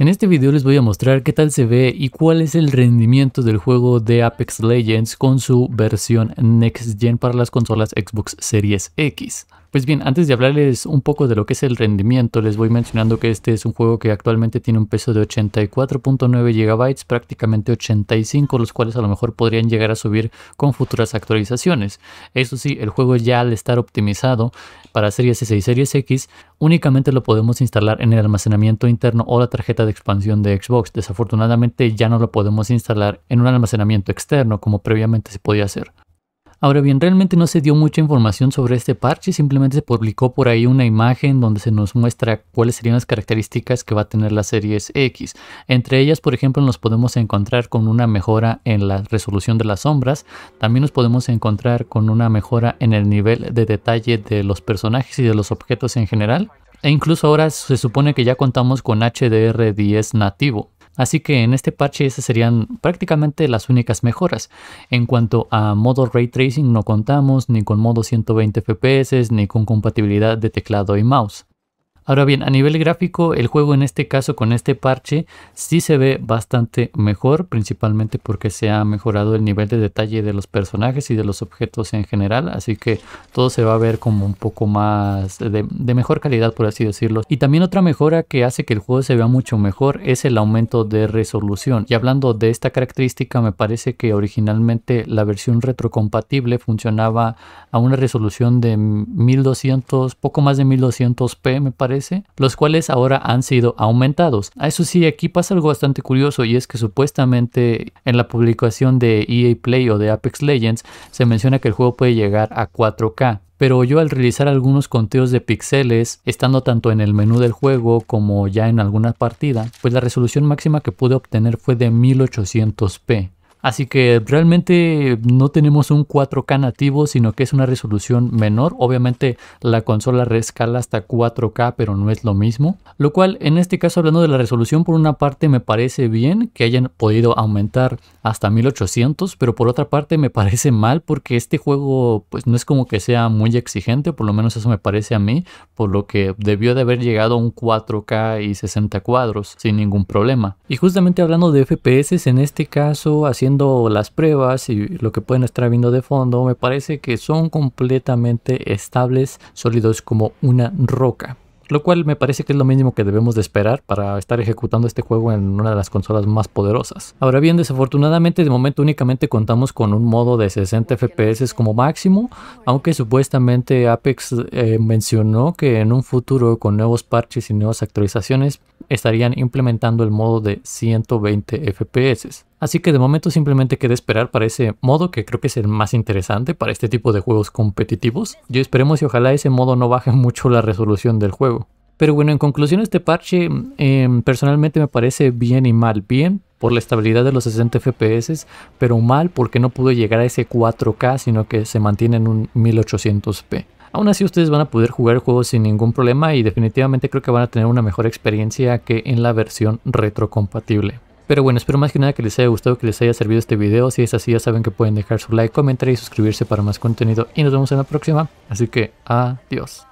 En este video les voy a mostrar qué tal se ve y cuál es el rendimiento del juego de Apex Legends con su versión Next Gen para las consolas Xbox Series X. Pues bien, antes de hablarles un poco de lo que es el rendimiento, les voy mencionando que este es un juego que actualmente tiene un peso de 84.9 GB, prácticamente 85, los cuales a lo mejor podrían llegar a subir con futuras actualizaciones. Eso sí, el juego ya al estar optimizado para Series S y Series X, únicamente lo podemos instalar en el almacenamiento interno o la tarjeta de expansión de Xbox. Desafortunadamente ya no lo podemos instalar en un almacenamiento externo como previamente se podía hacer. Ahora bien, realmente no se dio mucha información sobre este parche, simplemente se publicó por ahí una imagen donde se nos muestra cuáles serían las características que va a tener la serie X. Entre ellas, por ejemplo, nos podemos encontrar con una mejora en la resolución de las sombras, también nos podemos encontrar con una mejora en el nivel de detalle de los personajes y de los objetos en general. E incluso ahora se supone que ya contamos con HDR10 nativo. Así que en este parche esas serían prácticamente las únicas mejoras. En cuanto a modo ray tracing no contamos ni con modo 120 fps ni con compatibilidad de teclado y mouse. Ahora bien, a nivel gráfico, el juego en este caso con este parche sí se ve bastante mejor, principalmente porque se ha mejorado el nivel de detalle de los personajes y de los objetos en general, así que todo se va a ver como un poco más de, mejor calidad, por así decirlo. Y también otra mejora que hace que el juego se vea mucho mejor es el aumento de resolución. Y hablando de esta característica, me parece que originalmente la versión retrocompatible funcionaba a una resolución de 1200, poco más de 1200p, me parece los cuales ahora han sido aumentados. A Eso sí, aquí pasa algo bastante curioso y es que supuestamente en la publicación de EA Play o de Apex Legends se menciona que el juego puede llegar a 4K, pero yo al realizar algunos conteos de píxeles, estando tanto en el menú del juego como ya en alguna partida, pues la resolución máxima que pude obtener fue de 1800p. Así que realmente no tenemos un 4K nativo, sino que es una resolución menor. Obviamente la consola rescala hasta 4K, pero no es lo mismo. Lo cual en este caso hablando de la resolución, por una parte me parece bien que hayan podido aumentar hasta 1800, pero por otra parte me parece mal porque este juego pues no es como que sea muy exigente, por lo menos eso me parece a mí, por lo que debió de haber llegado a un 4K y 60 cuadros sin ningún problema. Y justamente hablando de FPS, en este caso haciendo las pruebas y lo que pueden estar viendo de fondo, me parece que son completamente estables, sólidos como una roca. Lo cual me parece que es lo mínimo que debemos de esperar para estar ejecutando este juego en una de las consolas más poderosas. Ahora bien, desafortunadamente de momento únicamente contamos con un modo de 60 FPS como máximo, aunque supuestamente Apex eh, mencionó que en un futuro con nuevos parches y nuevas actualizaciones estarían implementando el modo de 120 FPS. Así que de momento simplemente queda esperar para ese modo que creo que es el más interesante para este tipo de juegos competitivos. Yo esperemos y ojalá ese modo no baje mucho la resolución del juego. Pero bueno, en conclusión este parche em, personalmente me parece bien y mal. Bien por la estabilidad de los 60 FPS, pero mal porque no pudo llegar a ese 4K, sino que se mantiene en un 1800p. Aún así ustedes van a poder jugar el juego sin ningún problema y definitivamente creo que van a tener una mejor experiencia que en la versión retrocompatible. Pero bueno, espero más que nada que les haya gustado, que les haya servido este video. Si es así, ya saben que pueden dejar su like, comentar y suscribirse para más contenido. Y nos vemos en la próxima. Así que, adiós.